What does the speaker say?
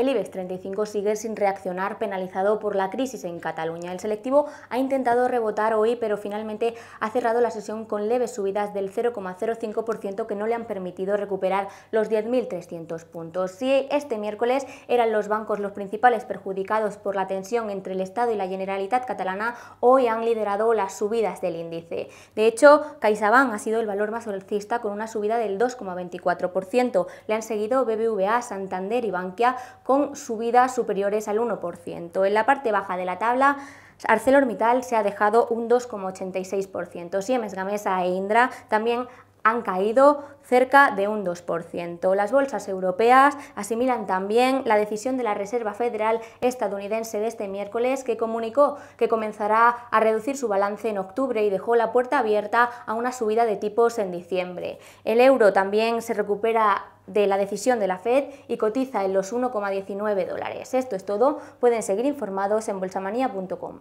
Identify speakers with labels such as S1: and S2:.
S1: El IBEX 35 sigue sin reaccionar, penalizado por la crisis en Cataluña. El selectivo ha intentado rebotar hoy, pero finalmente ha cerrado la sesión con leves subidas del 0,05% que no le han permitido recuperar los 10.300 puntos. Si este miércoles eran los bancos los principales perjudicados por la tensión entre el Estado y la Generalitat catalana, hoy han liderado las subidas del índice. De hecho, CaixaBank ha sido el valor más alcista con una subida del 2,24%. Le han seguido BBVA, Santander y Bankia con subidas superiores al 1%. En la parte baja de la tabla, ArcelorMittal se ha dejado un 2,86%. Siemens Gamesa e Indra también han caído cerca de un 2%. Las bolsas europeas asimilan también la decisión de la Reserva Federal estadounidense de este miércoles que comunicó que comenzará a reducir su balance en octubre y dejó la puerta abierta a una subida de tipos en diciembre. El euro también se recupera de la decisión de la Fed y cotiza en los 1,19 dólares. Esto es todo, pueden seguir informados en bolsamanía.com.